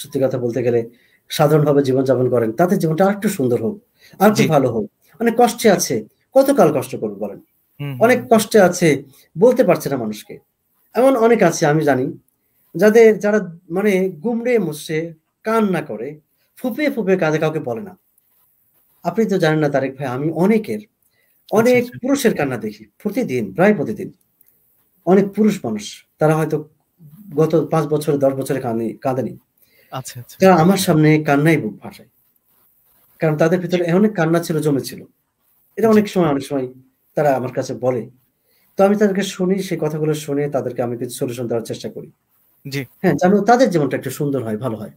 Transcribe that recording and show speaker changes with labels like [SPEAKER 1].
[SPEAKER 1] সত্যি কথা বলতে গেলে সাধারণভাবে জীবনযাপন করেন তাতে জীবনটা আর একটু সুন্দর হোক আর একটু ভালো হোক অনেক কষ্টে আছে কতকাল কষ্ট করবো বলেন অনেক কষ্টে আছে বলতে পারছে না মানুষকে এমন অনেক আছে আমি জানি যাদের যারা মানে গুমড়ে মুসে না করে ফুপে ফুপে কাঁধে কাউকে বলে না আপনি তো জানেন না তারেক ভাই আমি অনেকের আচ্ছা, অনেক আচ্ছা। পুরুষের কান্না দেখি প্রতিদিন প্রায় প্রতিদিন অনেক পুরুষ মানুষ তারা হয়তো গত পাঁচ বছরে দশ বছরে কাঁদে কাঁদেনি আচ্ছা, আচ্ছা। আমার সামনে কান্নাই বুক ভাসায় কারণ তাদের ভিতরে অনেক কান্না ছিল জমেছিল এটা অনেক সময় অনেক সময় তারা আমার কাছে বলে তো আমি তাদেরকে শুনি সেই কথাগুলো শুনে তাদেরকে আমি কিছু সলিউশন দেওয়ার চেষ্টা করি
[SPEAKER 2] হ্যাঁ জানো তাদের
[SPEAKER 1] জীবনটা একটু সুন্দর হয়
[SPEAKER 2] ভালো হয়